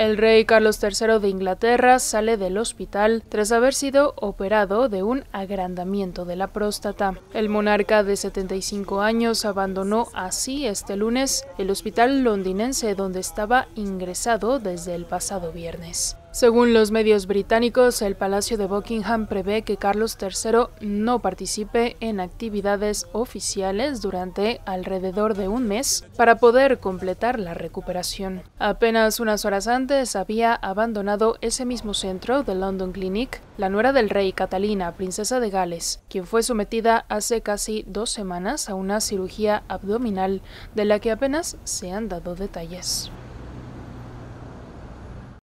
El rey Carlos III de Inglaterra sale del hospital tras haber sido operado de un agrandamiento de la próstata. El monarca de 75 años abandonó así este lunes el hospital londinense donde estaba ingresado desde el pasado viernes. Según los medios británicos, el Palacio de Buckingham prevé que Carlos III no participe en actividades oficiales durante alrededor de un mes para poder completar la recuperación. Apenas unas horas antes había abandonado ese mismo centro de London Clinic la nuera del rey Catalina, princesa de Gales, quien fue sometida hace casi dos semanas a una cirugía abdominal de la que apenas se han dado detalles.